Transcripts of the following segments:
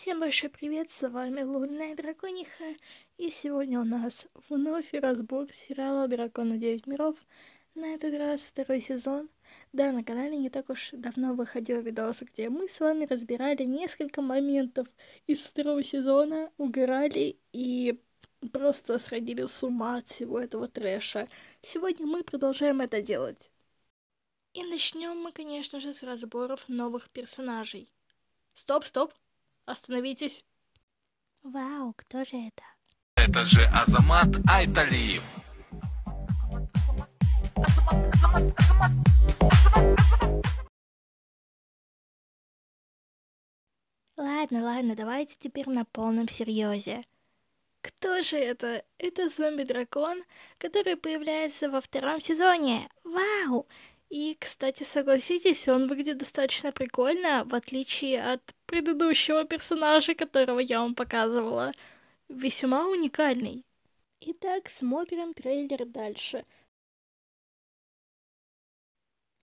Всем большой привет, с вами Лунная Дракониха, и сегодня у нас вновь разбор сериала «Дракона 9 миров», на этот раз второй сезон. Да, на канале не так уж давно выходил видос, где мы с вами разбирали несколько моментов из второго сезона, угорали и просто сходили с ума от всего этого трэша. Сегодня мы продолжаем это делать. И начнем мы, конечно же, с разборов новых персонажей. Стоп, стоп, Остановитесь. Вау, кто же это? Это же Азамат Айталиев. Ладно, ладно, давайте теперь на полном серьезе. Кто же это? Это зомби-дракон, который появляется во втором сезоне. Вау! И, кстати, согласитесь, он выглядит достаточно прикольно, в отличие от предыдущего персонажа, которого я вам показывала. Весьма уникальный. Итак, смотрим трейлер дальше.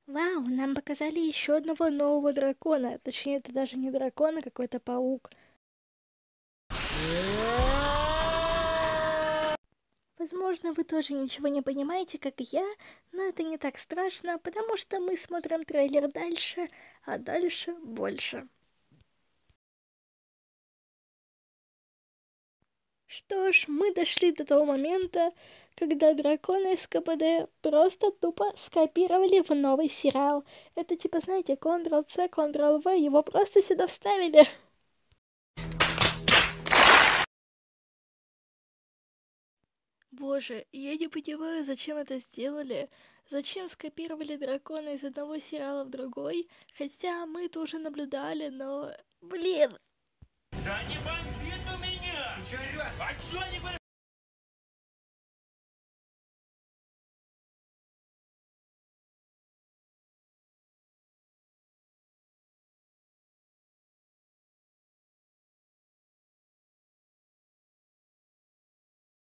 Вау, нам показали еще одного нового дракона. Точнее, это даже не дракон, а какой-то паук. Возможно, вы тоже ничего не понимаете, как я, но это не так страшно, потому что мы смотрим трейлер дальше, а дальше больше. Что ж, мы дошли до того момента, когда драконы из КПД просто тупо скопировали в новый сериал. Это типа, знаете, Ctrl-C, Ctrl-V, его просто сюда вставили. Боже, я не понимаю, зачем это сделали. Зачем скопировали дракона из одного сериала в другой? Хотя мы тоже наблюдали, но... Блин! Да не бомби ты меня! Ты чё, А чё не